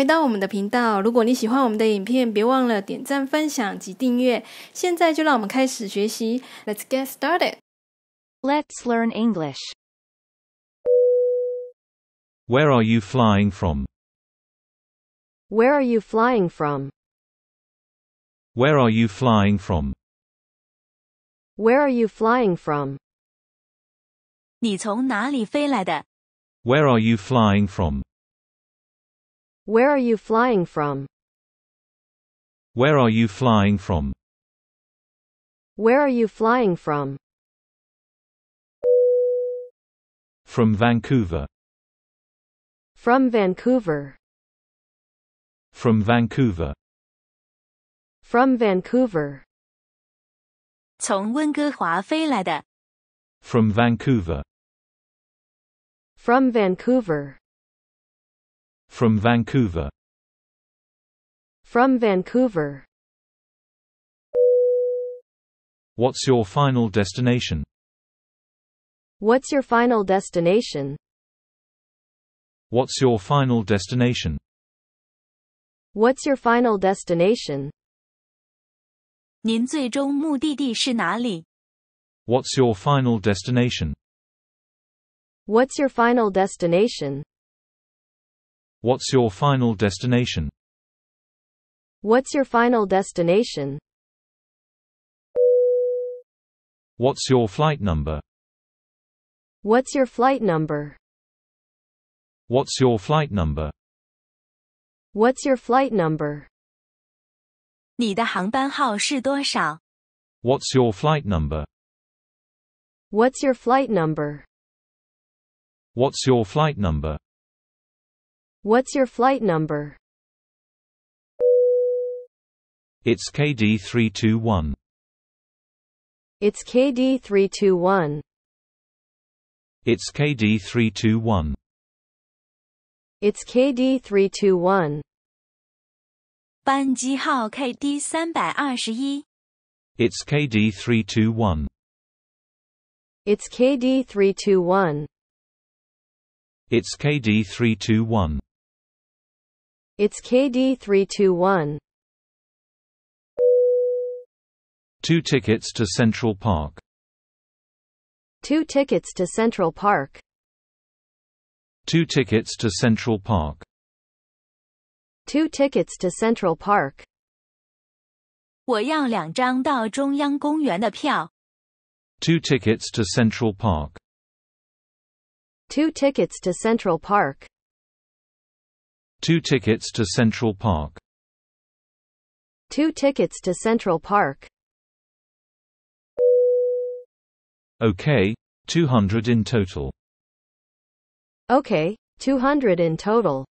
回到我们的频道。如果你喜欢我们的影片，别忘了点赞、分享及订阅。现在就让我们开始学习。Let's get started. Let's learn English. Where are you flying from? Where are you flying from? Where are you flying from? Where are you flying from? 你从哪里飞来的？Where are you flying from? Where are you flying from? Where are you flying from? Where are you flying from? From Vancouver. From Vancouver. From Vancouver. From Vancouver. 从温哥华飞来的。From Vancouver. From Vancouver. From Vancouver. From Vancouver. What's your final destination? What's your final destination? What's your final destination? What's your final destination? 您最终目的地是哪里? What's your final destination? What's your final destination? What's your final destination? What's your final destination? What's your flight number? What's your flight number? What's your flight number? What's your flight number? 你的航班号是多少? What's your flight number? What's your flight number? What's your flight number? What's your flight number? It's KD321. It's KD321. It's KD321. It's KD321. 班机号 KD 三百二十一。It's KD321. It's KD321. It's KD321. It's KD321. Two tickets to Central Park. Two tickets to Central Park. Two tickets to Central Park. Two tickets to Central Park. Two tickets to Central Park. Two tickets to Central Park. Two tickets to Central Park. Two tickets to Central Park. Okay, 200 in total. Okay, 200 in total.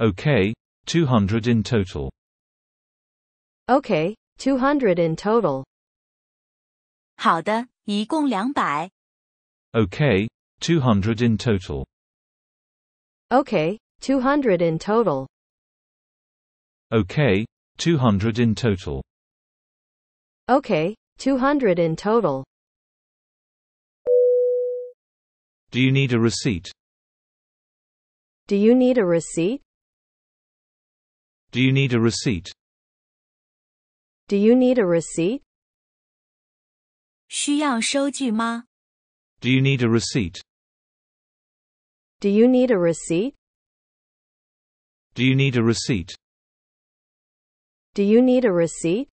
Okay, 200 in total. Okay, 200 in total. Okay, 200 in total. Okay, 200 in total. Okay, 200 in total. Okay, 200 in total. Do you need a receipt? Do you need a receipt? Do you need a receipt? Do you need a receipt? 需要收据吗? Do you need a receipt? Do you need a receipt? Do you need a receipt? Do you need a receipt?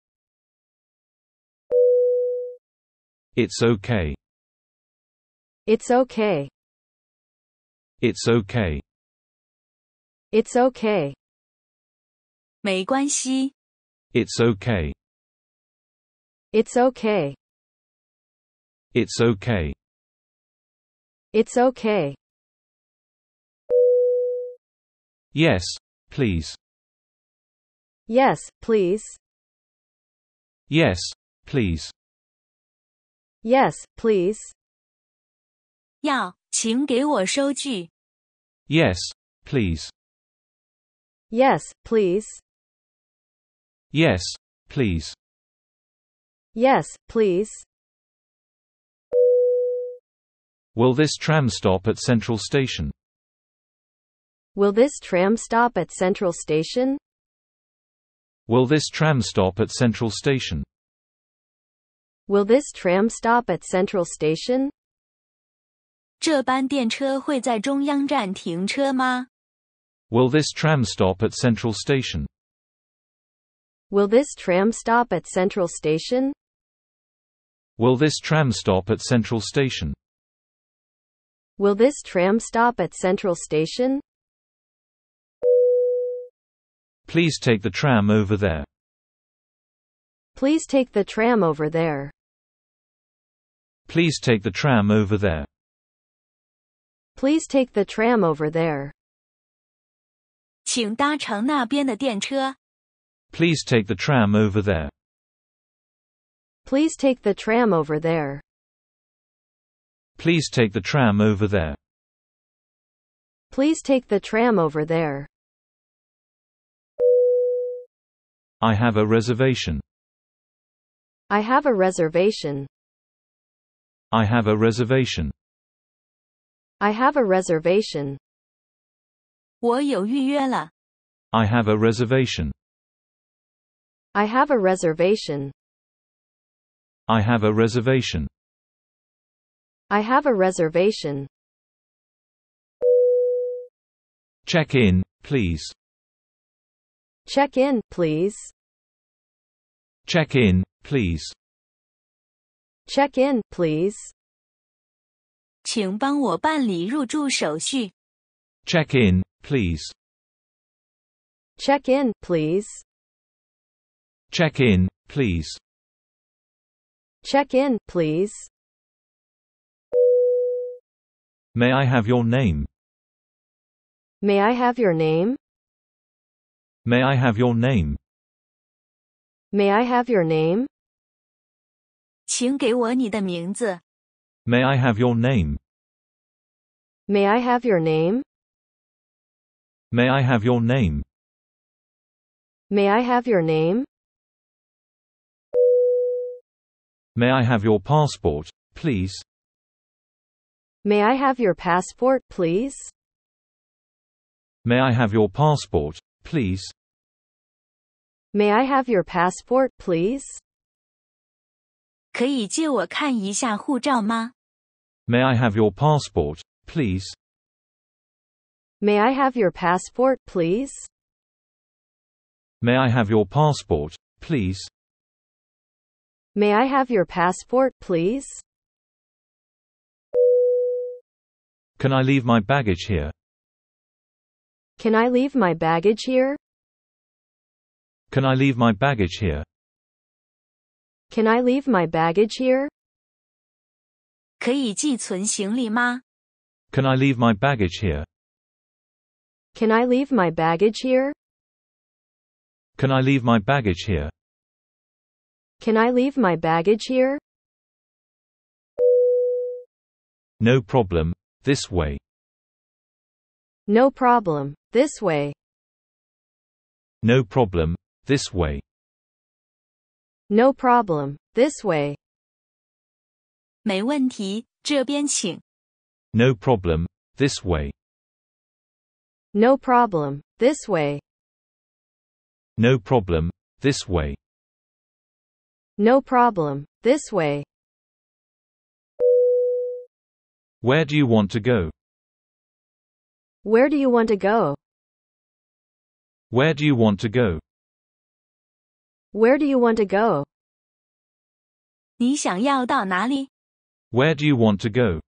It's okay. It's okay. It's okay. It's okay. It's okay. It's okay. It's okay. It's okay. Yes, please. Yes, please. Yes, please. Yes, please. Yes, please. Yes, please. Yes, please. Yes, please. Will this tram stop at Central Station? Will this tram stop at Central Station? Will this tram stop at Central Station? Will this tram stop at Central Station? 这班电车会在中央站停车吗? Will this tram stop at Central Station? Will this tram stop at Central Station? Will this tram stop at Central Station? Will this tram stop at Central Station? Please take the tram over there. Please take the tram over there. Please take the tram over there. Please take the tram over there. Please take the tram over there. Please take the tram over there. Please take the tram over there. Please take the tram over there. I have a reservation. I have a reservation. I have a reservation. I have a reservation. 我有预约了。I have a reservation. I have a reservation. I have a reservation. I have a reservation. Check in, please. Check in, please. Check in, please. Check in, please. Check in, please. Check in, please. Check in, please. Check in, please. May I have your name? May I have your name? May I have your name? May I have your name? 请给我你的名字。May I have your name? May I have your name? May I have your name? May I have your name? May I have your passport, please? May I have your passport, please? May I have your passport, please? May I have your passport, please? 可以借我看一下护照吗? May I have your passport, please? May I have your passport, please? May I have your passport, please? May I have your passport, please? Can I leave my baggage here? Can I leave my baggage here? Can I leave my baggage here? Can I leave my baggage here? 可以寄存行李吗? Can I leave my baggage here? Can I leave my baggage here? Can I leave my baggage here? Can I leave my baggage here? No problem, this way. No problem. This way. No problem, this way. No problem, this way. No problem, this way. No problem, this way. No problem, this way. No problem, this way. Where do you want to go? Where do you want to go? Where do you want to go? Where do you want to go? 你想要到哪里? Where do you want to go?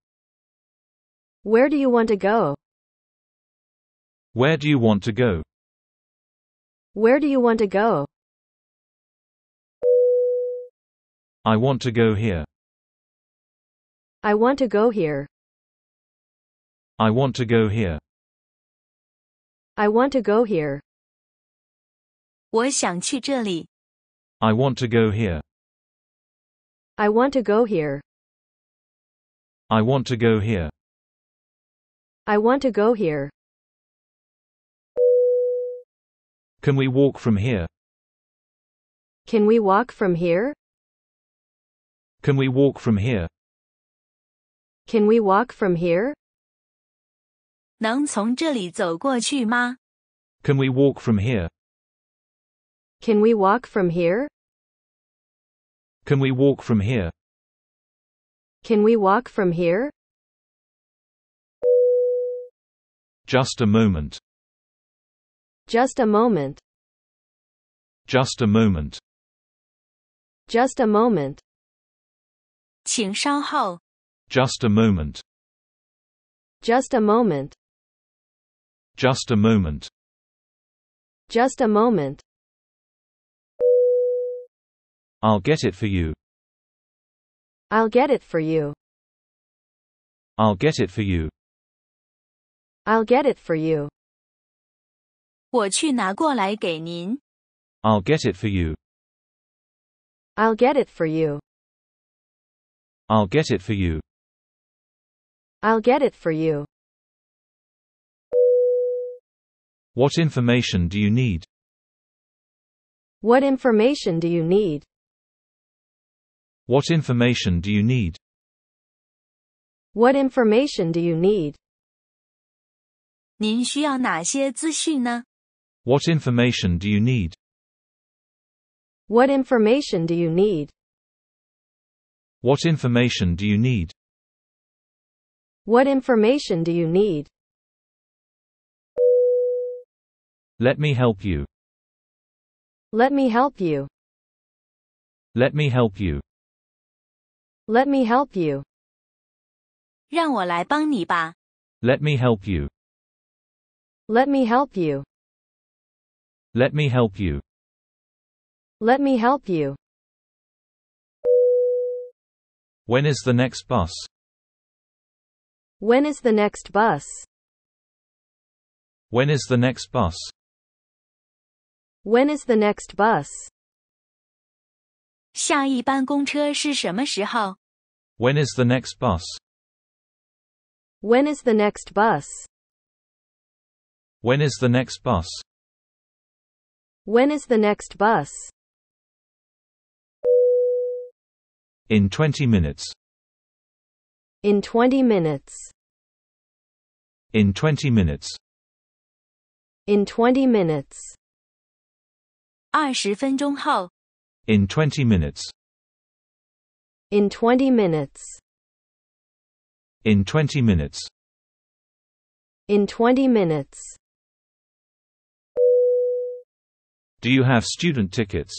Where do you want to go? Where do you want to go? Where do you want to go? I want to go here. I want to go here. I want to go here. I want to go here. want to go here. I want to go here. I want to go here. I want to go here. Can we walk from here? Can we walk from here? Can we walk from here? Can we walk from here? 能从这里走过去吗？Can we walk from here? Can we walk from here? Can we walk from here? Can we walk from here? Just a moment. Just a moment. Just a moment. Just a moment. 请稍后. Just a moment. Just a moment. Just a moment. Just a moment. I'll get it for you. I'll get it for you. I'll get it for you. I'll get it for you. i will get it for you. I'll get it for you. I'll get it for you. I'll get it for you. What information do you need? What information do you need? What information do you need? What information do you need? 您需要哪些资讯呢? What information do you need? What information do you need? What information do you need? What information do you need? Let me help you. Let me help you. Let me help you. Let me help you. Let me help you. Let me help you. Let me help you. Let me help you. When is the next bus? When is the next bus? When is the next bus? When is the next bus? 下一班公车是什么时候？When is the next bus? When is the next bus? When is the next bus? When is the next bus? In 20 minutes. In 20 minutes. In 20 minutes. In 20 minutes. In 20 minutes. In 20 minutes. In 20 minutes. In 20 minutes. Do you have student tickets?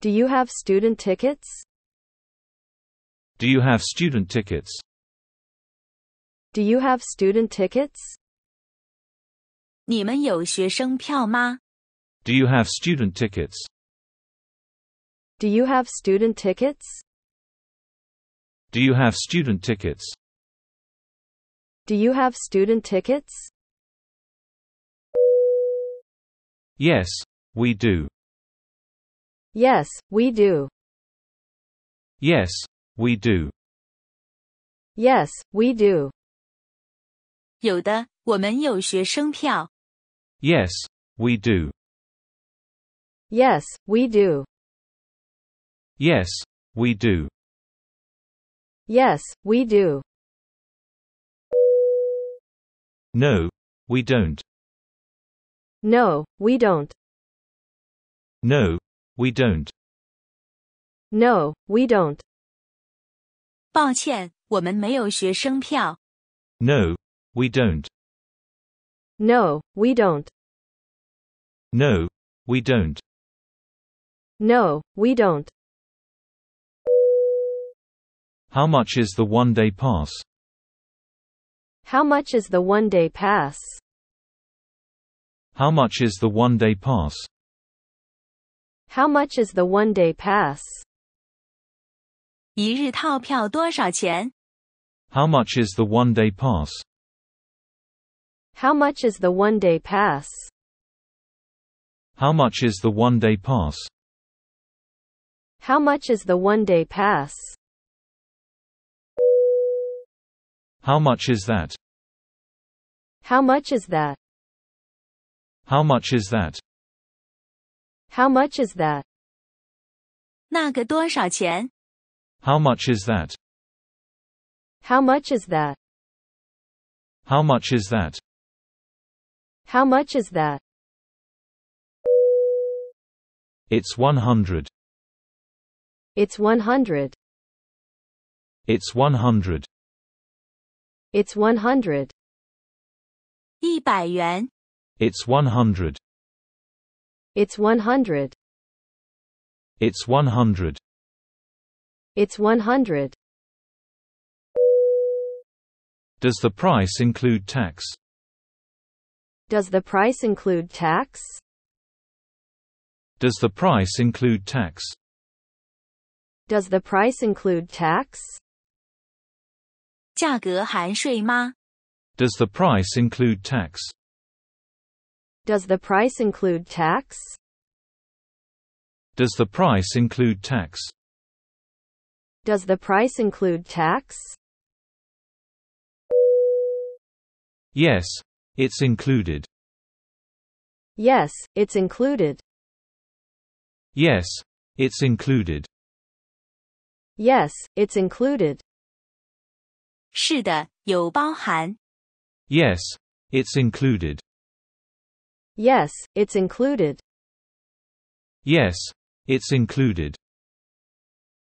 Do you have student tickets? Do you have student tickets? Do you have student tickets? 你们有学生票吗？do you have student tickets? Do you have student tickets? Do you have student tickets? Do you have student tickets? Yes, we do. Yes, we do. Yes, we do. Yes, we do. 有的，我们有学生票。Yes, we do. Yes, we do. Yes, we do. Yes, we do. No, we don't. No, we don't. No, we don't. No, we don't. No, we don't. No, we don't. No, we don't. No, we don't. How much is the one day pass? How much is the one day pass? How much is the one day pass? How much is the one day pass? 一日套票多少钱? How much is the one day pass? How much is the one day pass? How much is the one day pass? How much is the one-day pass? How much is that? How much is that? How much is that? How much is that? 那个多少钱? How much is that? How much is that? How much is that? How much is that? It's 100. It's 100. It's 100. It's 100. It's 100. It's 100. It's 100. It's 100. Does the price include tax? Does the price include tax? Does the price include tax? Does the price include tax? 价格含税吗? Does the price include tax? Does the price include tax? Does the price include tax? Does the price include tax? Yes, it's included. Yes, it's included. Yes, it's included. Yes, it's included. it's included. Yes, it's included. Yes, it's included.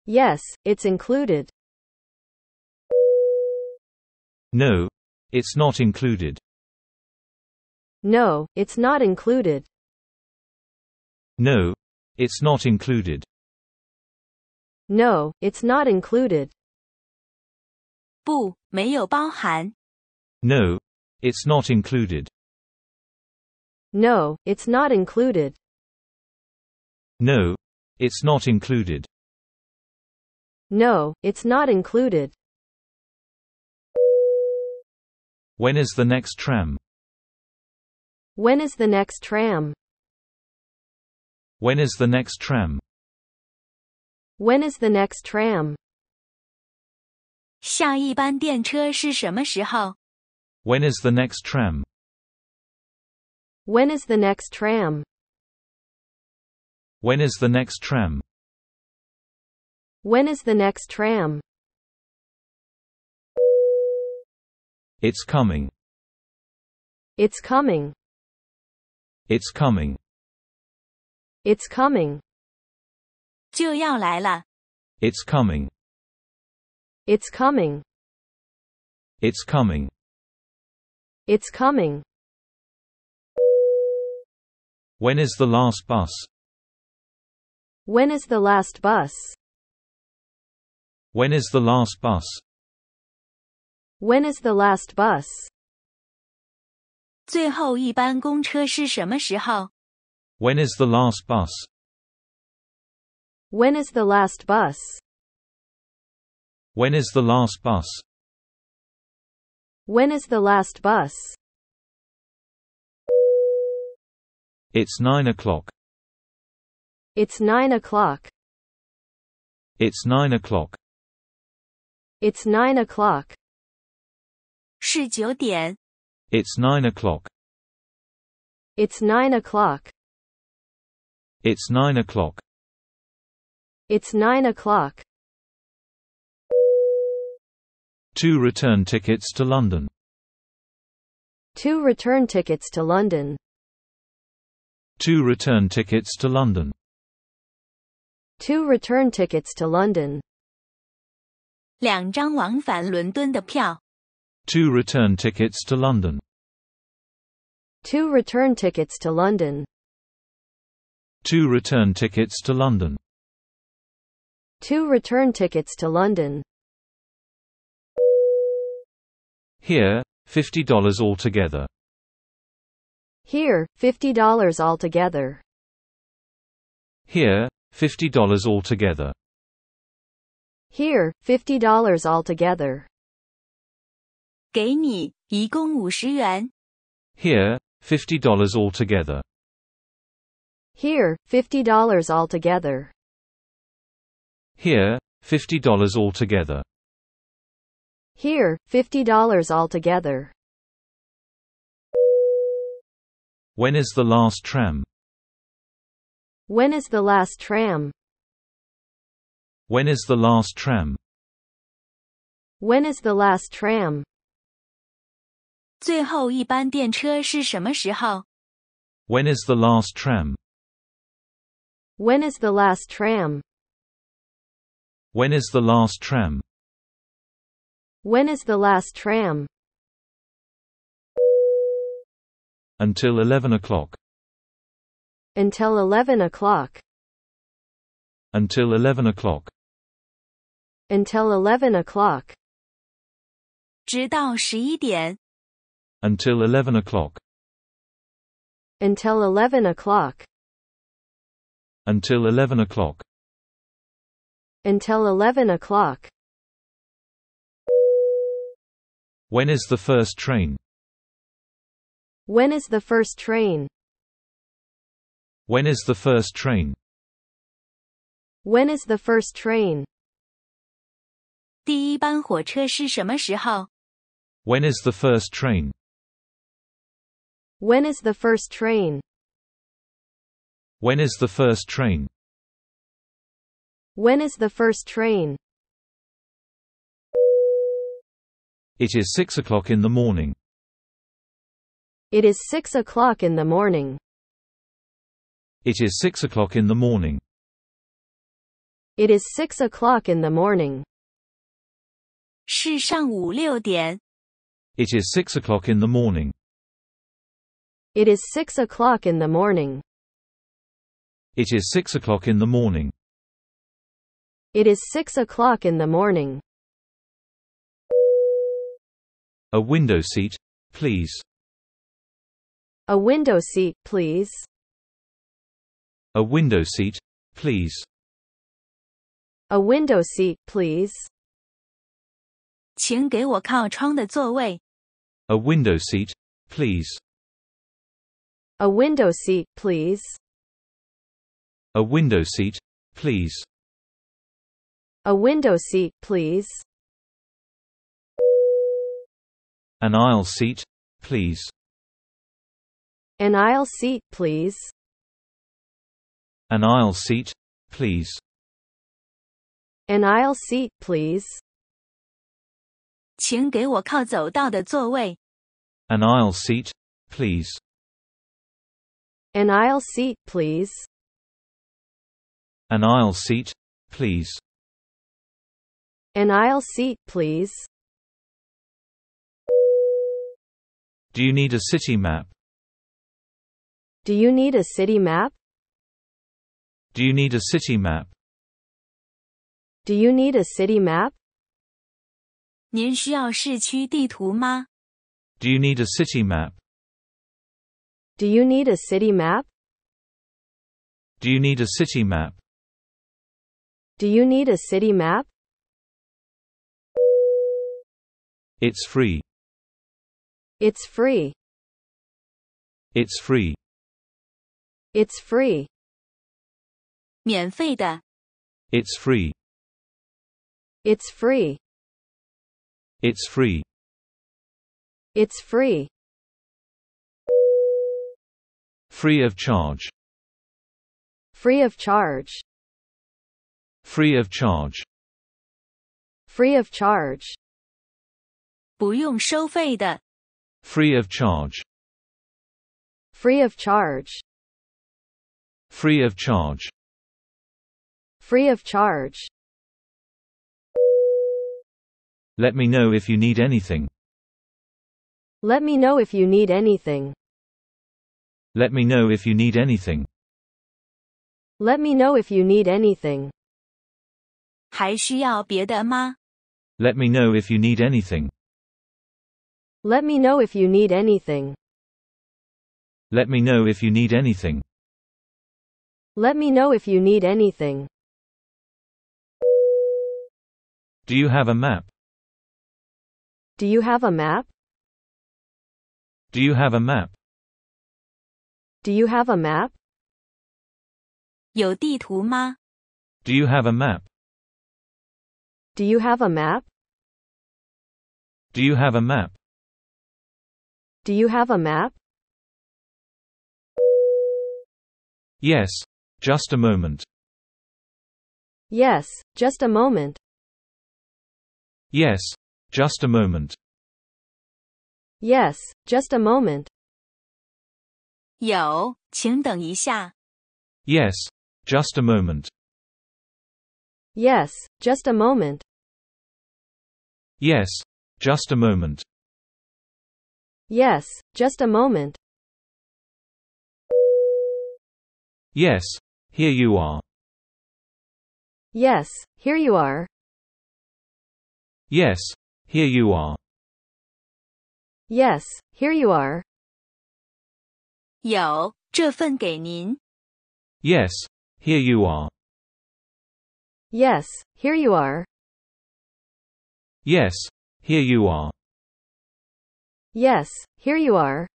Yes, it's included. No, it's not included. No, it's not included. No, it's not included. No, it's not included. No, it's not included. No, it's not included. No, it's not included. No, it's not included. When is the next tram? When is the next tram? When is the next tram? When is the next tram? 下一班电车是什么时候？When is the next tram? When is the next tram? When is the next tram? When is the next tram? It's coming. It's coming. It's coming. It's coming. 就要来了。It's coming. It's coming. It's coming. It's coming. When is the last bus? When is the last bus? When is the last bus? When is the last bus? When is the last bus? When is the last bus? When is the last bus? When is the last bus? It's nine o'clock. It's nine o'clock. It's nine o'clock. It's nine o'clock. 是九点。It's nine o'clock. It's nine o'clock. It's nine o'clock. It's nine o'clock. Two return tickets to London. Two return tickets to London. Two return tickets to London. Two return tickets to London. Two return tickets to London. Two return tickets to London. Two return tickets to London. Two return tickets to London. Here, $50 altogether. Here, $50 altogether. Here, $50 altogether. Here, $50 altogether. Here, $50 altogether. Here, $50 altogether. Here, $50 altogether. Here, $50 altogether. When is the last tram? When is the last tram? When is the last tram? When is the last tram? When is the last tram? When is the last tram? When is the last tram? When is the last tram? Until 11 o'clock. Until 11 o'clock. Until 11 o'clock. Until 11 o'clock. Until 11 o'clock. Until 11 o'clock. Until 11 o'clock. Until 11 o'clock. When is the first train? When is the first train? When is the first train? When is the first train? 第一班火车是什么时候? When is the first train? When is the first train? When is the first train? When is the first train? It is six o'clock in the morning. It is six o'clock in the morning. It is six o'clock in the morning. It is six o'clock in the morning. It is six o'clock in the morning. It is six o'clock in the morning. It is six o'clock in the morning. It is six o'clock in the morning. A window seat, please. A window seat, please. A window seat, please. A window seat, please. Please a window seat. A window seat, please. A window seat, please. A window seat, please. A window seat, please. An aisle seat, please. An aisle seat, please. An aisle seat, please. An aisle seat, please. An aisle seat, please. An aisle seat, please. An aisle seat, please. An aisle seat, please. Do you need a city map? Do you need a city map? Do you need a city map? Do you need a city map? 您需要市区地图吗? Do you need a city map? Do you need a city map? Do you need a city map? Do you need a city map? It's free. It's free. It's free. It's free. 免费的. It's free. It's free. It's free. It's free. Free of charge. Free of charge. Free of charge. Free of charge. 不用收费的。Free of charge. Free of charge. Free of charge. Free of charge. Let me know if you need anything. Let me know if you need anything. Let me know if you need anything. Let me know if you need anything. Let me know if you need anything. Let me know if you need anything. Let me know if you need anything. Let me know if you need anything. Do you have a map? Do you have a map? Do you have a map? Do you have a map? 有地图吗? Do you have a map? Do you have a map? Do you have a map? Do you have a map? Yes, just a moment. Yes, just a moment. Yes, just a moment. Yes, just a moment. Yes, just a moment. Yes, just a moment. Yes, just a moment. Yes, just a moment. Yes, here you are. Yes, here you are. Yes, here you are. Yes, here you are. here you are. Yes, here you are. Yes, here you are. Yes, here you are.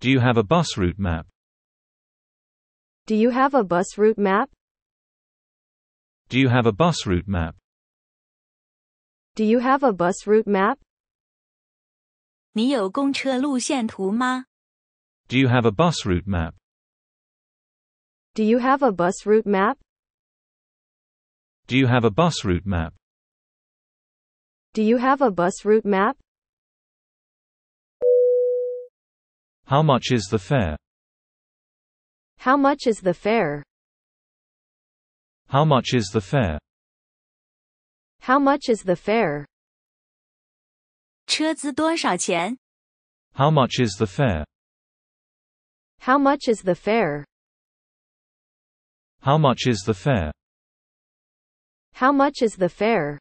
Do you have a bus route map? Do you have a bus route map? Do you have a bus route map? Do you have a bus route map? Do you have a bus route map? Do you have a bus route map? Do you have a bus route map? Do you have a bus route map? How much is the fare? How much is the fare? How much is the fare? How much is the fare? 车资多少钱? How much is the fare? How much is the fare? How much is the fare? How much is the fare?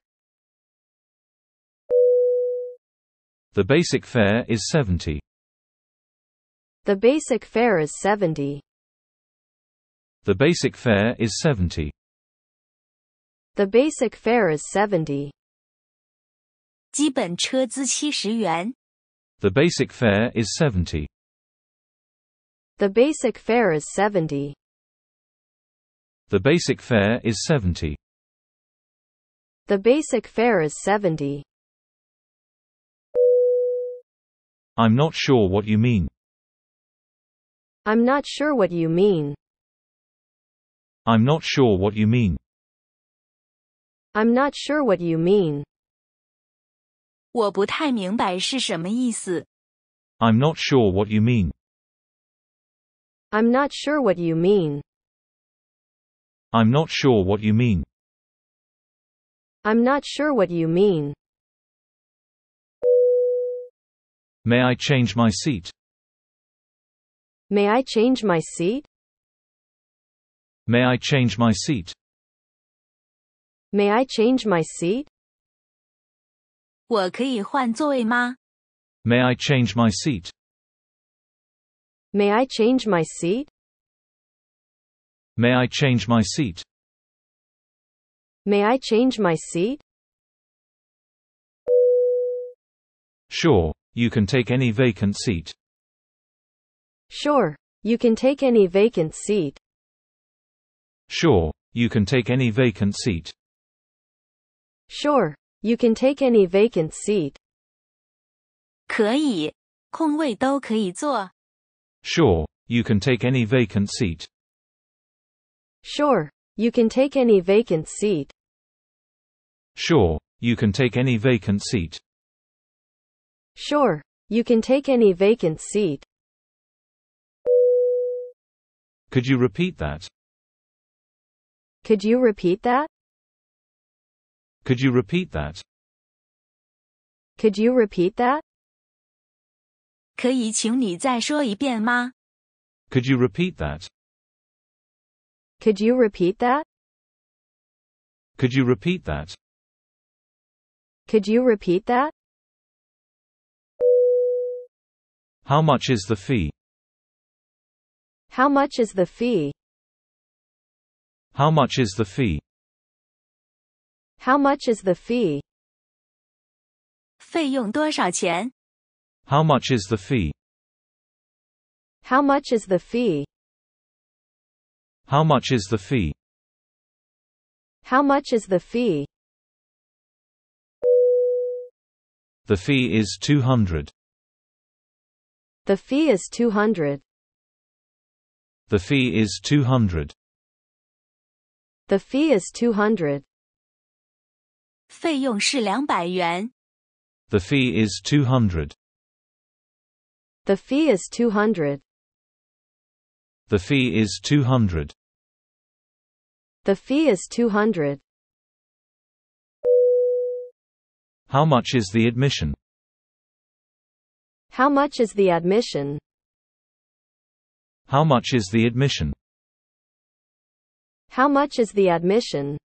The basic fare is 70. The basic fare is 70. The basic fare is 70. The basic fare is 70. 基本车资70元. The basic fare is 70. The basic fare is 70. The basic fare is 70. The basic fare is 70. I'm not sure what you mean. I'm not sure what you mean. I'm not sure what you mean. I'm not sure what you mean. i am not sure what you mean. I'm not sure what you mean. I'm not sure what you mean. I'm not sure what you mean. May I change my seat? May I change my seat? May I change my seat? May I change my seat? May I change my seat? May I change my seat? May I change my seat? May I change my seat? Sure, you can take any vacant seat. Sure. You can take any vacant seat. Sure. You can take any vacant seat. Sure. You can take any vacant seat. 可以，空位都可以坐。Sure. You can take any vacant seat. Sure. You can take any vacant seat. Sure. You can take any vacant seat. Sure. You can take any vacant seat. Could you repeat that? Could you repeat that? Could you repeat that? Could you repeat that? 可以请你再说一遍吗? Could you repeat that? Could you repeat that? Could you repeat that? Could you repeat that? How much is the fee? How much is the fee? How much is the fee? How much is the fee? 费用多少钱? How much is the fee? How much is the fee? How much is the fee? How much is the fee? The fee is 200. The fee is 200. The fee is 200. The fee is 200. The fee is 200. The fee is 200. The fee is 200. The fee is 200. How much is the admission? How much is the admission? How much is the admission? How much is the admission?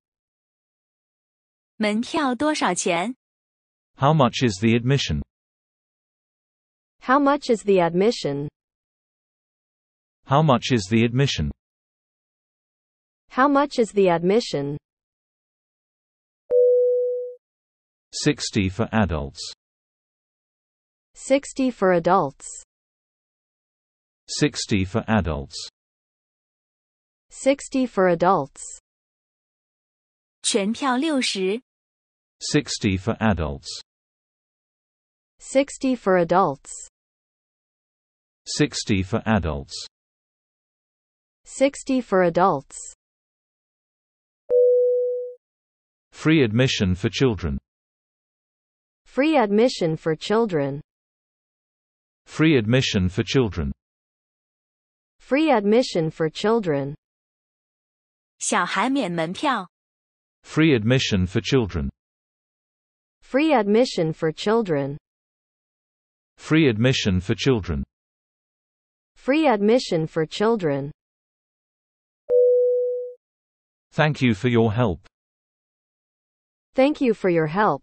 门票多少钱? How much is the admission? How much is the admission? How much is the admission? How much is the admission? 60 for adults. 60 for adults 60 for adults 60 for adults 全票60 60 for adults 60 for adults 60 for adults 60 for adults Free admission for children Free admission for children Free admission for children. Free admission for children. 小孩免门票。Free admission for children. Free admission for children. Free admission for children. Free admission for children. Thank you for your help. Thank you for your help.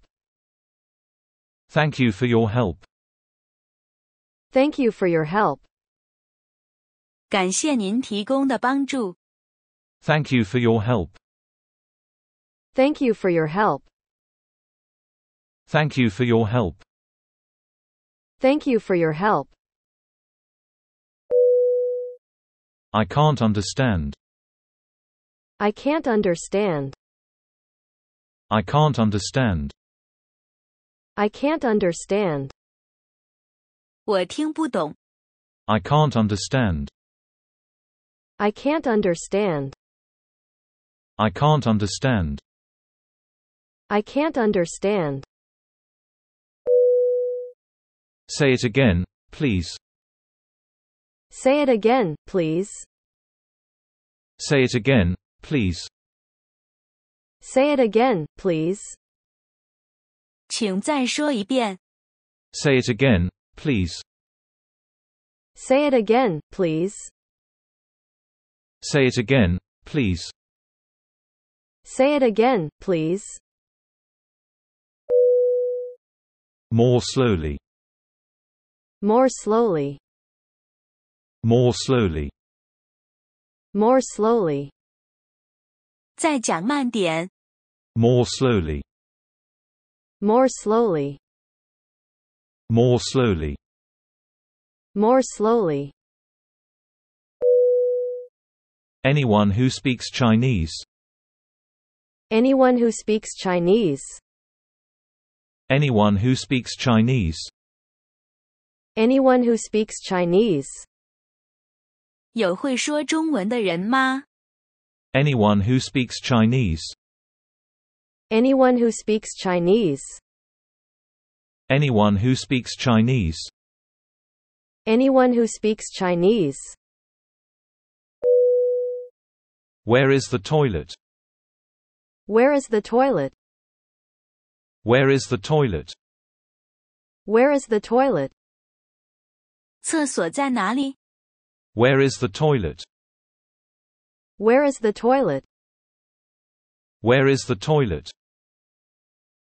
Thank you for your help. Thank you for your help. 感谢您提供的帮助。Thank you for your help. Thank you for your help. Thank you for your help. Thank you for your help. I can't understand. I can't understand. I can't understand. I can't understand. I can can't understand. I can't understand. I can't understand. I can't understand. Say it again, please. Say it again, please. Say it again, please. Say it again, please. Say it again, please. Say it again, please. Say it again, please. Say it again, please. More slowly. More slowly. More slowly. More slowly. 再讲慢点. More slowly. More slowly. More slowly. More slowly. Anyone who speaks Chinese. Anyone who speaks Chinese. Anyone who speaks Chinese. Anyone who speaks Chinese. 有会说中文的人吗? Anyone who speaks Chinese. Anyone who speaks Chinese. Anyone who speaks Chinese. Anyone who speaks Chinese. Where is the toilet? Where is the toilet? Where is the toilet? Where is the toilet? 厕所在哪里? Where is the toilet? Where is the toilet? Where is the toilet?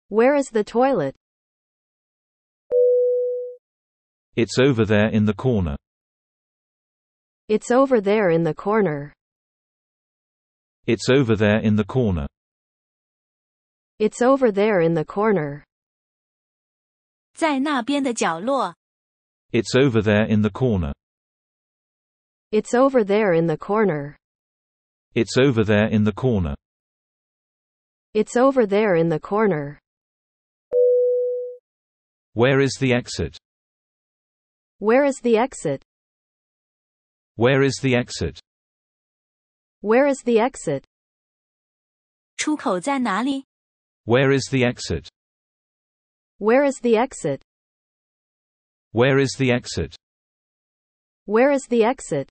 Where is the toilet? It's over there in the corner. It's over there in the corner. It's over there in the corner. It's over there in the corner. It's over there in the corner. It's over there in the corner. It's over there in the corner. It's over there in the corner. Where is the exit? Where is the exit? Where is the exit? Where is the exit? 出口在哪里? Where is the exit? Where is the exit? Where is the exit? Where is the exit?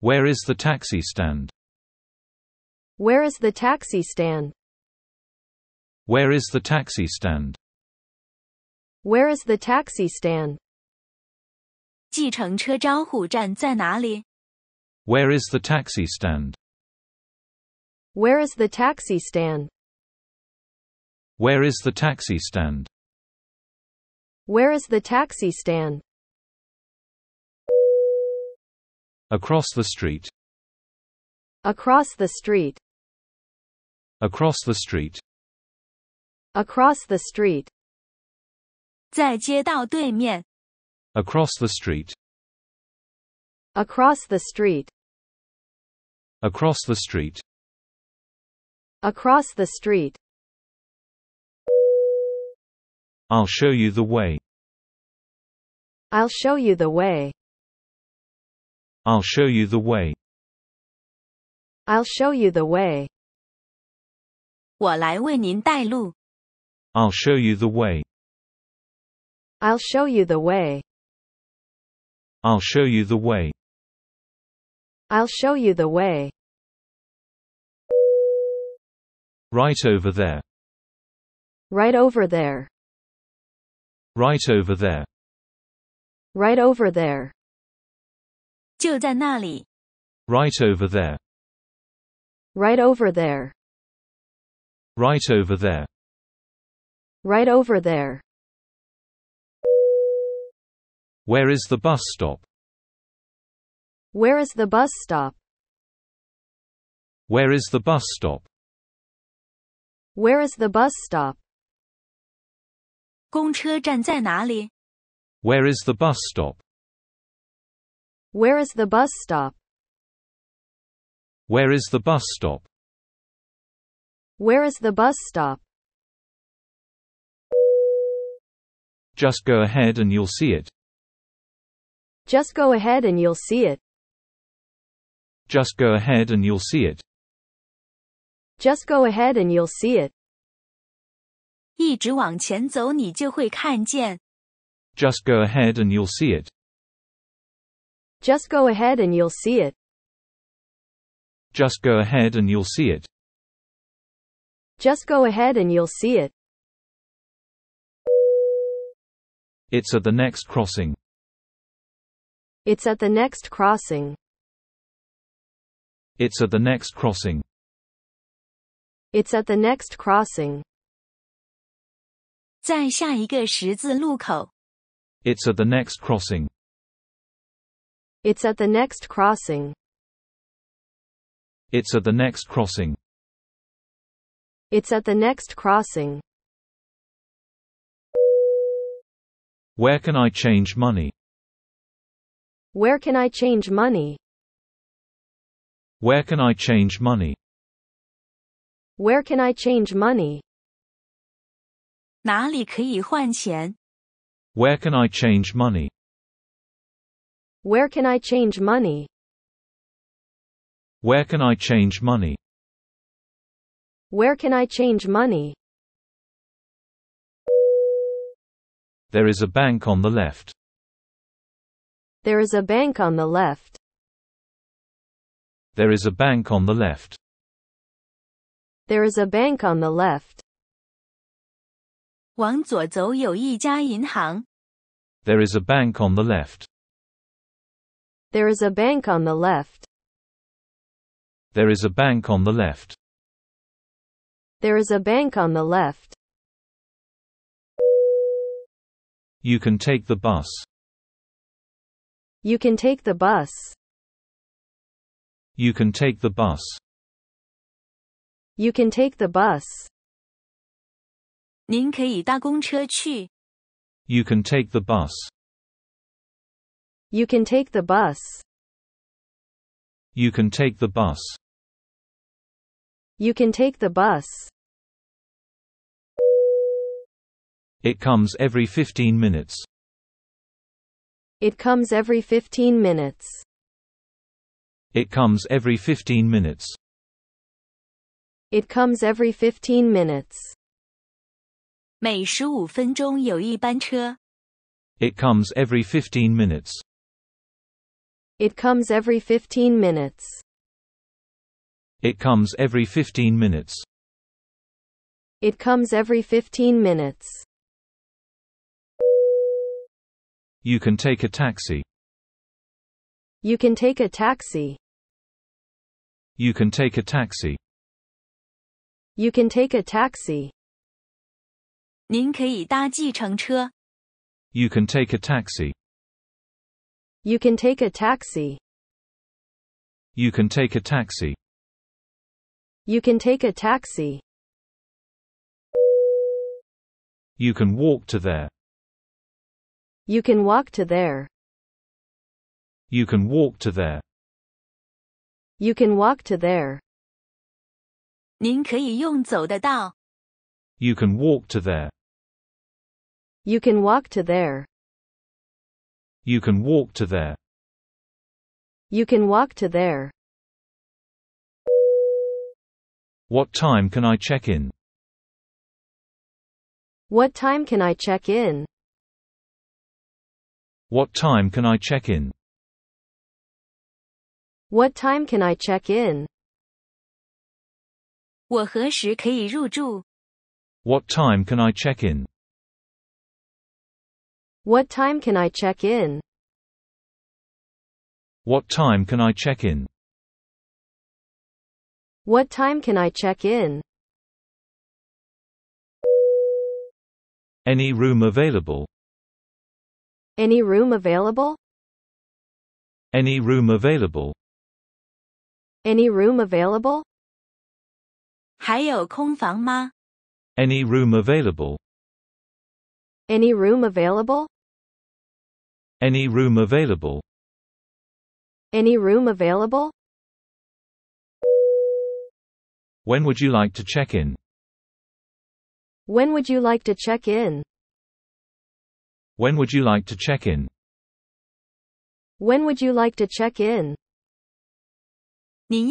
Where is the taxi stand? Where is the taxi stand? Where is the taxi stand? Where is the taxi stand? Where is the taxi stand? Where is the taxi stand? Where is the taxi stand? Where is the taxi stand? Across the street. Across the street. Across the street. Across the street. 在街道对面。Across the street. Across the street. Across the street. Across the street. I'll show you the way. I'll show you the way. I'll show you the way. I'll show you the way. 我来为您带路。I'll show you the way. I'll show you the way. I'll show you the way. I'll show you the way. Right over there. Right over there. Right over there. Right over there. 就在那里. Right over there. Right over there. Right over there. Right over there. Where is the bus stop? Where is the bus stop? Where is the bus stop? Where is the bus stop? 公车站在哪里? Where is the bus stop? Where is the bus stop? Where is the bus stop? Where is the bus stop? Just go ahead and you'll see it. Just go ahead and you'll see it. Just go ahead and you'll see it. Just go ahead and you'll see it. go ahead and you'll see it. Just go ahead and you'll see it. Just go ahead and you'll see it. Just go ahead and you'll see it. It's at the next crossing. It's at the next crossing. It's at the next crossing. It's at the next crossing. It's at the next crossing. It's at the next crossing. It's at the next crossing. It's at the next crossing. Where can I change money? Where can I change money? Where can I change money? Where can I change money? 哪里可以换钱? Where can I change money? Where can I change money? Where can I change money? Where can I change money? There is a bank on the left. There is a bank on the left. There is a bank on the left. There is a bank on the left. There is a bank on the left. There is a bank on the left. There is a bank on the left. There is a bank on the left. You can take the bus. You can take the bus. You can take the bus. You can take the bus. You can take the bus. You can take the bus. You can take the bus. You can take the bus. It comes every 15 minutes. It comes every 15 minutes. It comes every 15 minutes. It comes every 15 minutes. 每十五分钟有一班车. It comes every 15 minutes. It comes every 15 minutes. It comes every 15 minutes. It comes every 15 minutes. You can take a taxi. You can take a taxi. You can take a taxi. You can take a taxi. 您可以搭计程车。You can take a taxi. You can take a taxi. You can take a taxi. You can take a taxi. You can walk to there. You can walk to there. You can walk to there. You can walk to there. You can walk to there. You can walk to there. You can walk to there. You can walk to there. What time can I check in? What time can I check in? What time can I check in? What time can I check in? 我何时可以入住? What time can I check in? What time can I check in? What time can I check in? What time can I check in? Any room available? Any room available? Any room available? Any room available? 还有空房吗? Any room available? Any room available? Any room available? Any room available? When would you like to check in? When would you like to check in? When would you like to check in? When would you like to check in? When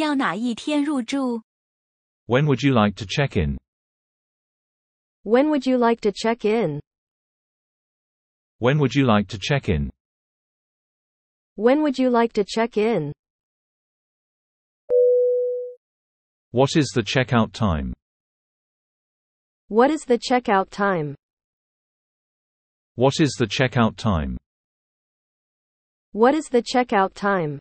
would you like to check in? When would you like to check in? When would you like to check in? When would you like to check in? What is the checkout time? What is the checkout time? What is the checkout time? What is the checkout time?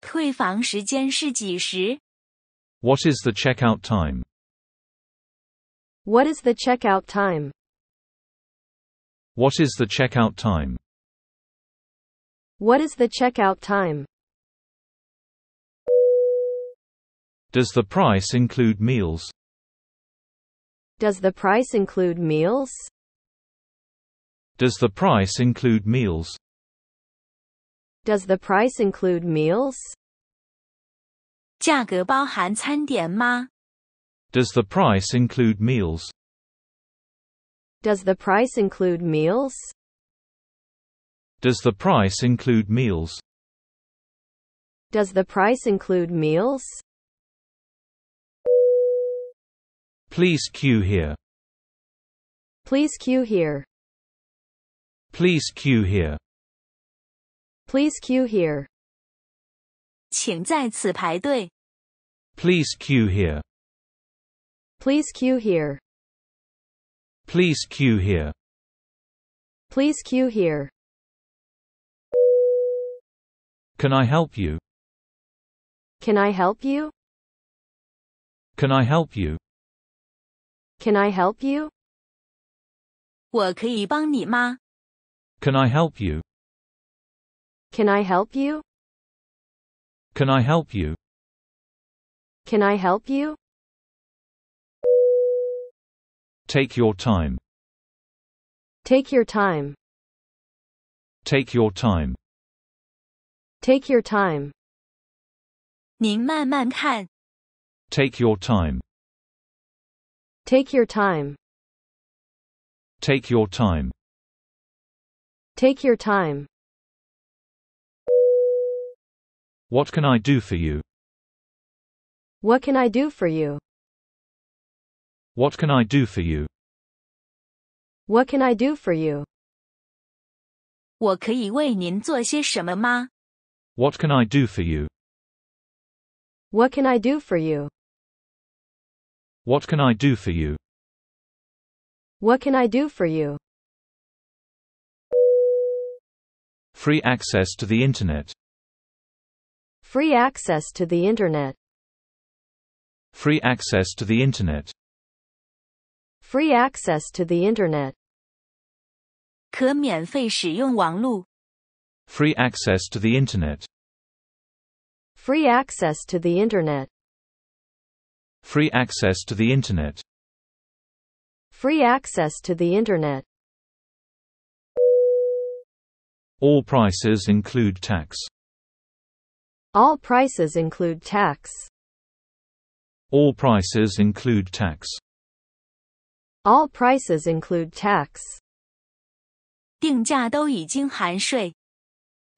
退房时间是几时? What is the checkout time? What is the checkout time? What is the checkout time? What is the checkout time? Does the price include meals? Does the price include meals? Does the price include meals? Does the price include meals? 价格包含餐点吗? Does the price include meals? Does the price include meals? Does the price include meals? Does the price include meals? Please queue here. Please queue here. Please queue here. Please queue here. Please queue here. Please queue here. Please queue here. Please queue here. Can I help you? Can I help you? Can I help you? Can I help you? 我可以帮你吗？can I help you? Can I help you? Can I help you? Can I help you? Take your time. Take your time. Take your time. Take your time. Take your time. Take your time. Take your time. Take your time. What can I do for you? What can I do for you? What can I do for you? What can I do for you? What can I do for you? What can I do for you? What can I do for you? What can I do for you? Free access to the Internet. Free access to the Internet. Free access to the Internet. Free access to the Internet. Free access to the Internet. Free access to the Internet. Free access to the Internet. Free access to the Internet. All prices include tax. All prices include tax. All prices include tax. All prices include tax. 定价都已经含税.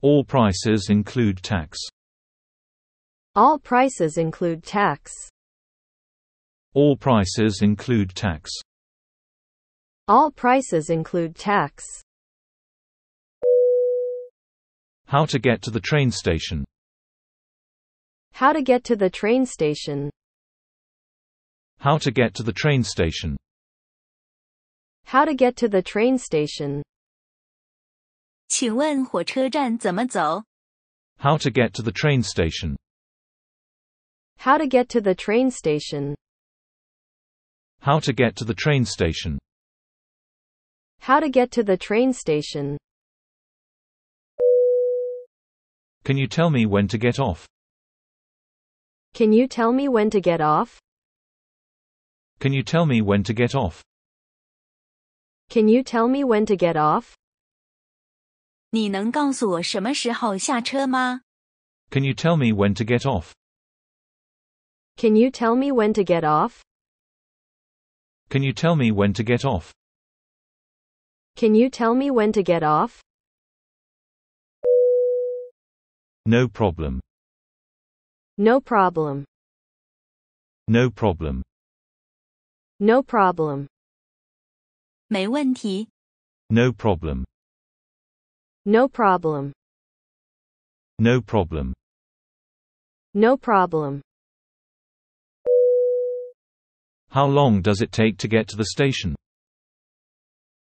All prices include tax. All prices include tax. All prices include tax. All prices include tax. How to get to the train station. How to get to the train station. How to get to the train station. How to get to the train station. 请问火车站怎么走? How to get to the train station. How to get to the train station. How to get to the train station. How to get to the train station. Can you tell me when to get off? Can you tell me when to get off? Can you tell me when to get off? Can you tell me when to get off? 你能告诉我什么时候下车吗? Can you tell me when to get off? Can you tell me when to get off? Can you tell me when to get off? Can you tell me when to get off? No problem. No problem. No problem. No problem. 没问题。No problem. No problem. No problem. No problem. How long does it take to get to the station?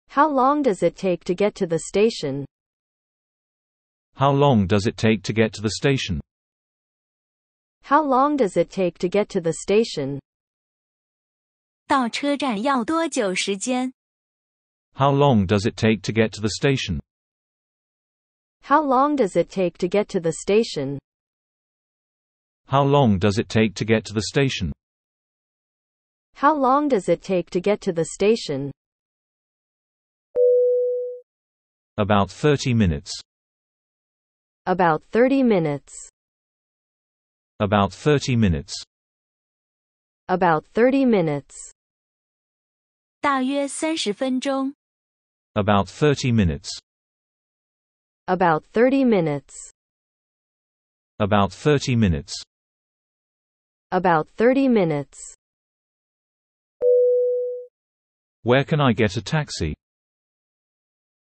How long does it take to get to the station? How long does it take to get to the station? How long does it take to get to the station? 到车站要多久时间? How long does it take to get to the station? How long does it take to get to the station? How long does it take to get to the station? How long does it take to get to the station? About 30 minutes. About 30 minutes. About 30 minutes. About 30 minutes. 大约三十分钟。About 30 minutes. About 30 minutes. About 30 minutes. About 30 minutes. Where can I get a taxi?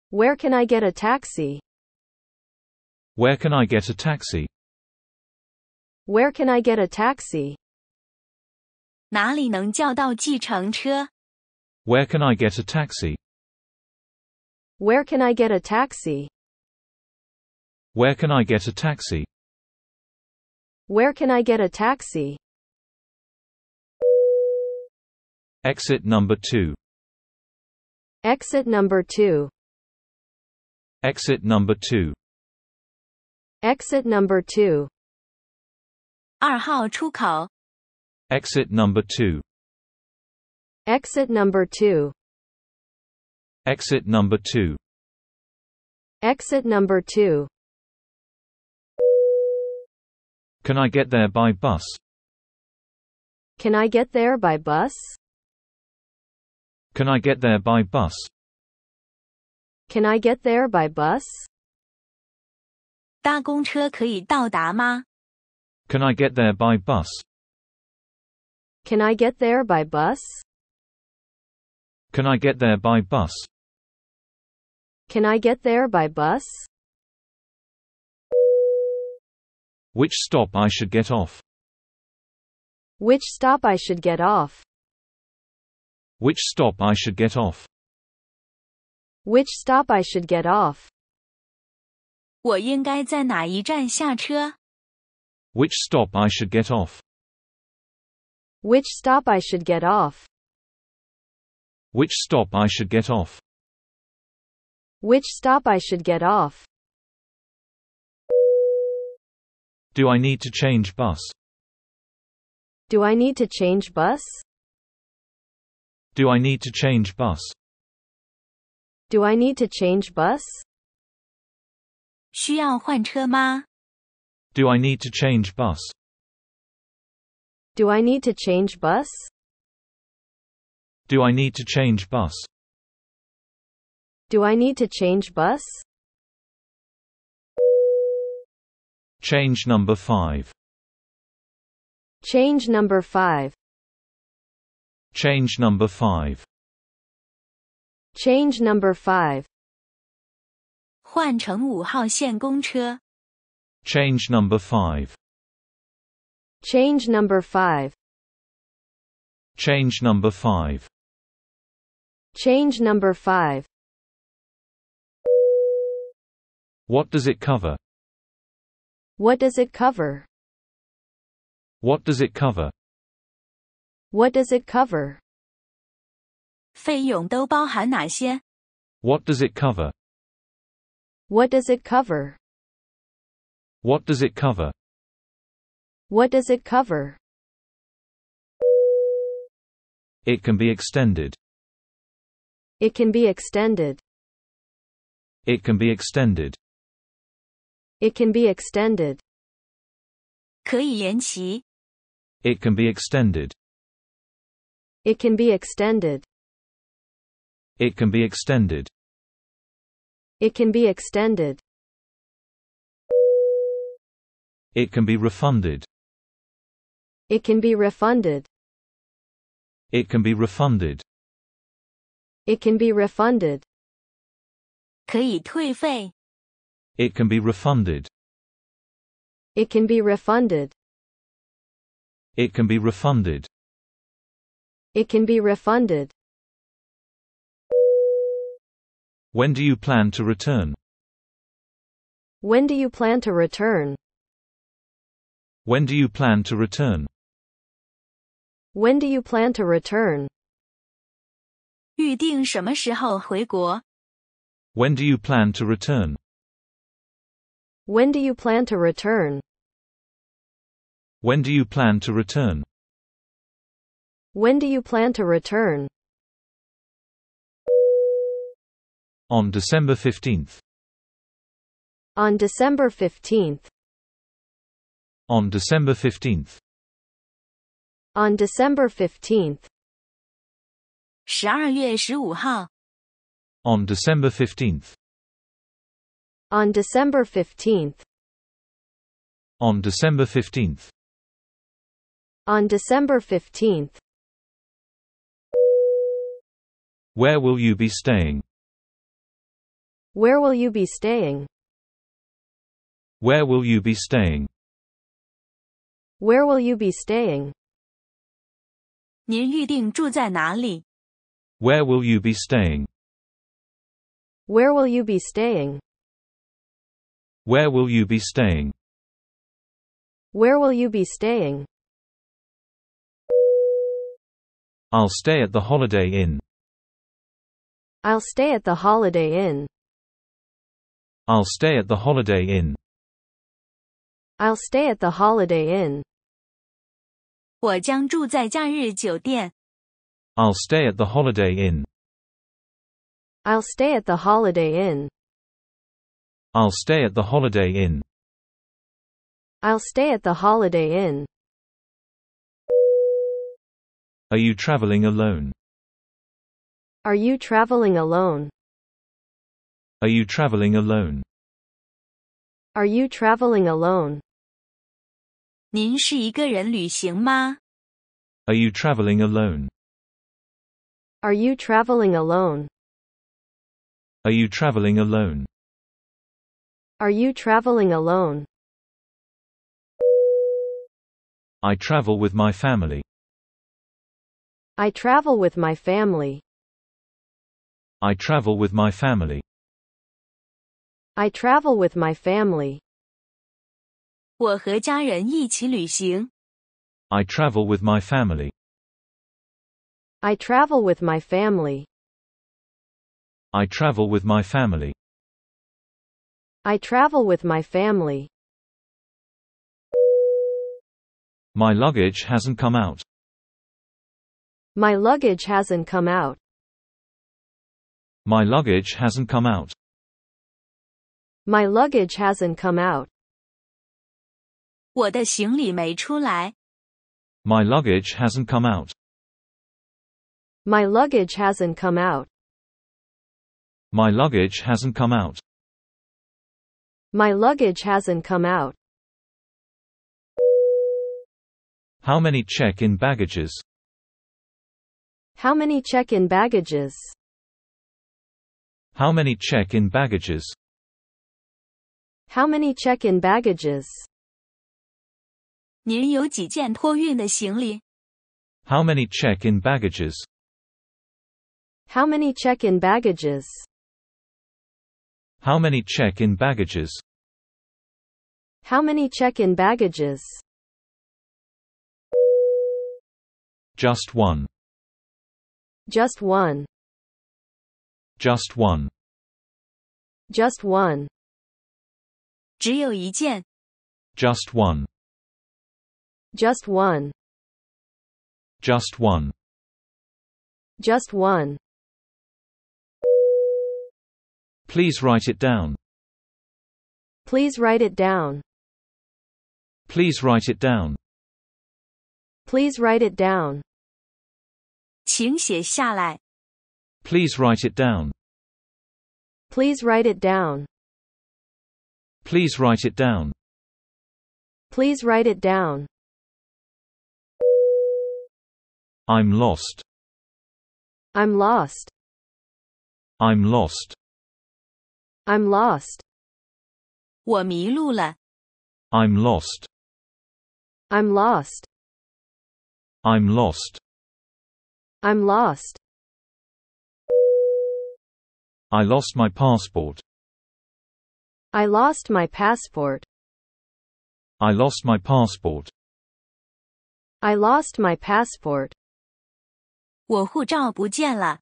Where can I get a taxi? Where can I get a taxi? Where can I get a taxi? 哪里能叫到计程车? Where can I get a taxi? Where can I get a taxi? Where can I get a taxi? Where can I get a taxi? Exit number 2. Exit number 2. Exit number 2. Exit number 2. Exit number 2. Exit number 2. Exit number 2. Exit number 2. Can I get there by bus? Can I get there by bus? Can I get there by bus? Can I get there by bus? 搭公车可以到达吗？Can I get there by bus? Can I get there by bus? Can I get there by bus? Can I get there by bus? Which stop I should get off? Which stop I should get off? Which stop I should get off? Which stop I should get off? Which stop I should get off? Which stop I should get off? Which stop I should get off? Which stop I should get off? Do I need to change bus? Do I need to change bus? Do I need to change bus? Do I need to change bus? Do I need to change bus? Do I need to change bus? Do I need to change bus? Do I need to change bus? Change number 5. Change number 5. Change number 5. Change number 5. 换乘五号线公车。Change number five. Change number five. Change number five. Change number five. What does it cover? What does it cover? What does it cover? What does it cover? What does it cover? What does it cover? What does it cover? What does it cover? It can be extended. It can be extended. It can be extended. It can be extended. 可以延期. It can be extended. It can be extended. It can be extended. It can be extended. It can be refunded. It can be refunded. It can be refunded. It can be refunded. 可以退费. It can be refunded. It can be refunded. It can be refunded. It can be refunded. When do you plan to return? When do you plan to return? When do you plan to return? When do you plan to return? 预定什么时候回国? When do you plan to return? When do you plan to return? When do you plan to return? When do you plan to return? On December 15. On December 15. On December 15. On December 15. 十二月十五号。On December 15. On December 15. On December 15. On December 15. Where will you be staying? Where will you be staying? Where will you be staying? Where will you be staying? 您预定住在哪里? Where will you be staying? Where will you be staying? Where will you be staying? Where will you be staying? I'll stay at the Holiday Inn. I'll stay at the Holiday Inn. I'll stay at the Holiday Inn. I'll stay at the Holiday Inn. i will stay at the Holiday Inn. I'll stay at the Holiday Inn. I'll stay at the Holiday Inn. I'll stay at the Holiday Inn. Are you traveling alone? Are you traveling alone? Are you traveling alone? Are you traveling alone? you traveling alone? Are you traveling alone? Are you traveling alone? Are you traveling alone? I travel with my family. I travel with my family. I travel with my family. I travel with my family. I travel with my family. I travel with my family. I travel with my family. I travel with my family. My luggage hasn't come out. My luggage hasn't come out. My luggage hasn't come out. My luggage hasn't come out. My luggage hasn't come out. My luggage hasn't come out. My luggage hasn't come out. My luggage hasn't come out. How many check-in baggages? How many check-in baggages? How many check-in baggages? How many check-in baggages? many check-in baggages? How many check-in baggages? How many check-in baggages? How many check-in baggages? Just one. Just one. Just one. Just one. Just one. Just one. Just one. Just one. Please write it down. Please write it down. Please write it down. Please write it down. Please write it down. Please write it down. Please write it down. Please write it down. I'm lost. I'm lost. I'm lost. I'm lost. 我迷路了. i am lost. I'm lost. I'm lost. I'm lost. I lost my passport. I lost my passport. I lost my passport. I lost my passport. 我护照不见了。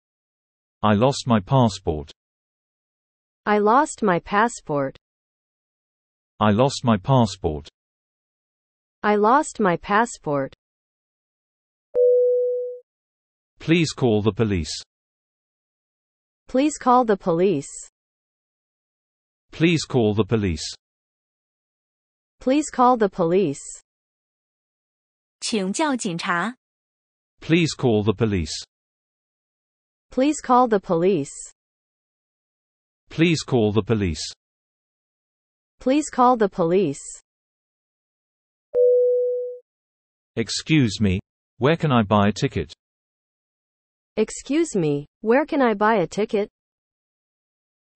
I lost my passport. I lost my passport. I lost my passport. I lost my passport. Please call the police. Please call the police. Please call the police. Please call the police. 请叫警察。Please call the police. Please call the police. Please call the police. Please call the police. Excuse me, where can I buy a ticket? Excuse me, where can I buy a ticket?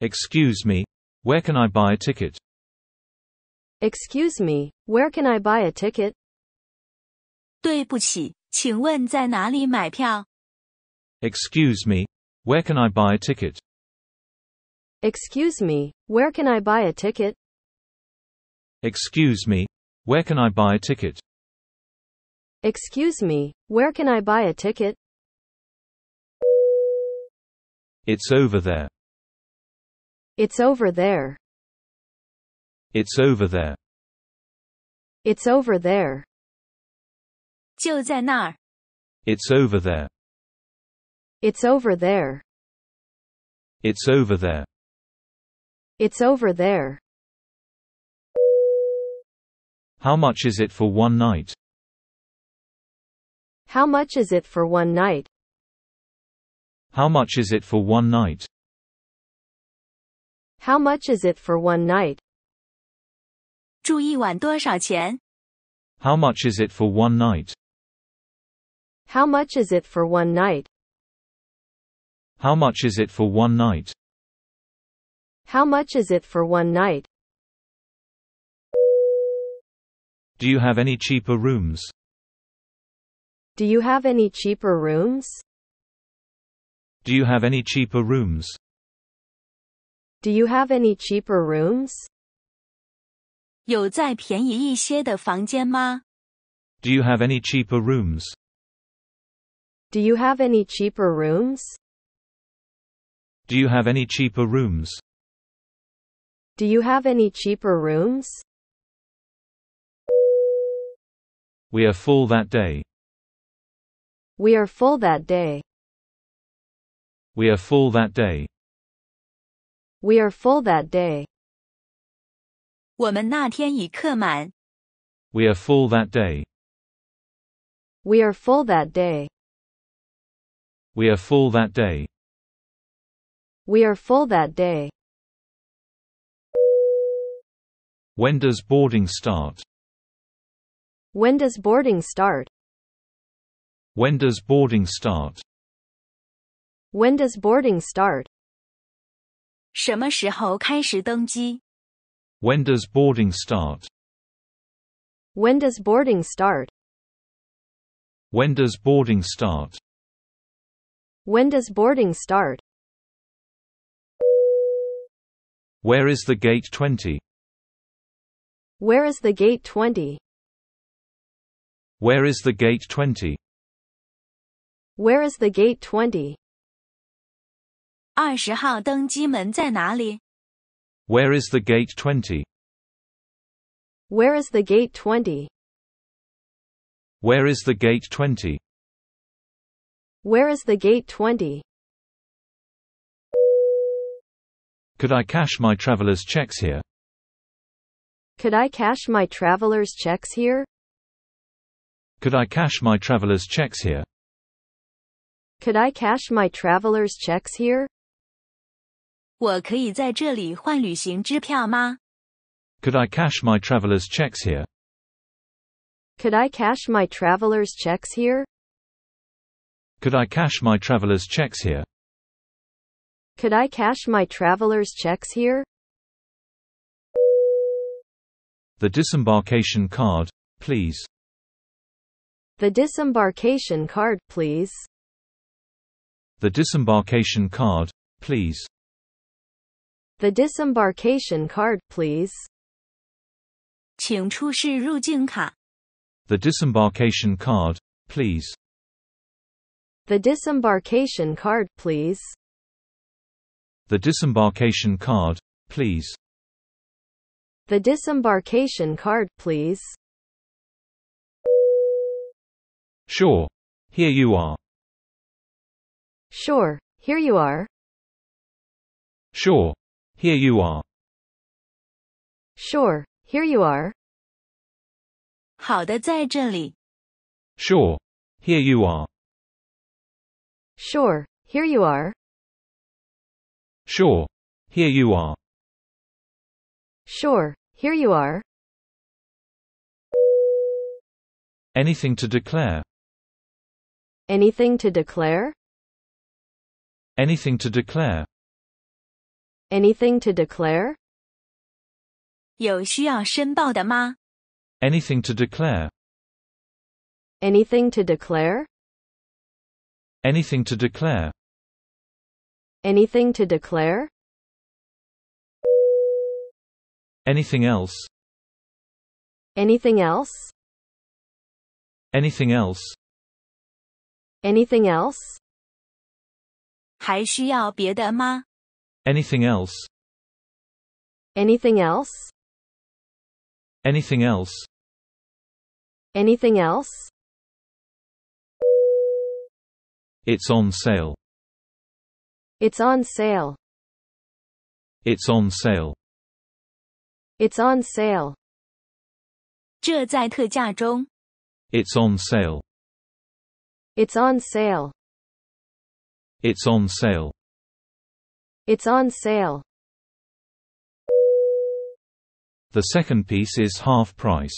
Excuse me, where can I buy a ticket? Excuse me, where can I buy a ticket? 对不起，请问在哪里买票？Excuse me, where can I buy a ticket? Excuse me, where can I buy a ticket? Excuse me, where can I buy a ticket? Excuse me, where can I buy a ticket? It's over there. It's over there. It's over there. It's over there. It's over there. It's over there. It's over there. It's over there. How much is it for one night? How much is it for one night? How much is it for one night? How much is it for one night? 住一晚多少钱? How much is it for one night? How much is it for one night? How much is it for one night? How much is it for one night? Do you have any cheaper rooms? Do you have any cheaper rooms? Do you have any cheaper rooms? Do you have any cheaper rooms? Do you have any cheaper rooms? Do you have any cheaper rooms? Do you have any cheaper rooms? Do you have any cheaper rooms? We are full that day. We are full that day. We are full that day. We are full that day. are full that day. We are full that day. We are full that day. We are full that day. When does boarding start? When does boarding start? When does boarding start? When does boarding start? 什么时候开始登机？When does boarding start? When does boarding start? When does boarding start? When does boarding start? Where is the gate 20? Where is the gate 20? Where is the gate 20? Where is the gate 20? Where is the gate twenty? Where is the gate twenty? Where is the gate twenty? Where is the gate twenty? Could I cash my traveler's checks here? Could I cash my traveler's checks here? Could I cash my traveler's checks here? Could I cash my traveler's checks here? Could I cash my traveler's checks here? Could I cash my traveler's checks here? Could I cash my traveler's checks here? Could I cash my traveler's checks here? The disembarkation card, please. The disembarkation card, please. The disembarkation card, please. The disembarkation card, please. The disembarkation card, please. The disembarkation card, please. The disembarkation card, please. The disembarkation card, please. Sure. Here you are. Sure, here you are. Sure. Here you are. Sure, here you are. Sure, here you are. Sure, here you are. Sure, here you are. Sure, here you are. Anything to declare? Anything to declare? Anything to declare? Anything to declare? 有需要申报的吗? Anything to declare? Anything to declare? Anything to declare? Anything to declare? Anything else? Anything else? Anything else? Anything else? 还需要别的吗? Anything else? Anything else? Anything else? Anything else? It's on sale. It's on sale. It's on sale. It's on sale. It's on sale. It's on sale. It's on sale. It's on sale. The second piece is half price.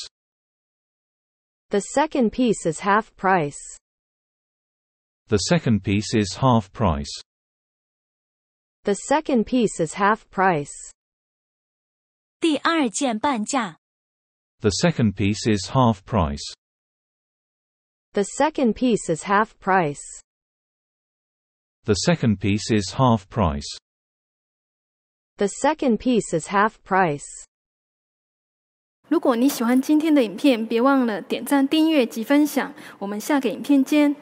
The second piece is half price. The second piece is half price. The second piece is half price. The second piece is half price. The second piece is half price. The second piece is half price. The second piece is half price。如果你喜欢今天的影片，别忘了点赞、订阅及分享。我们下个影片见。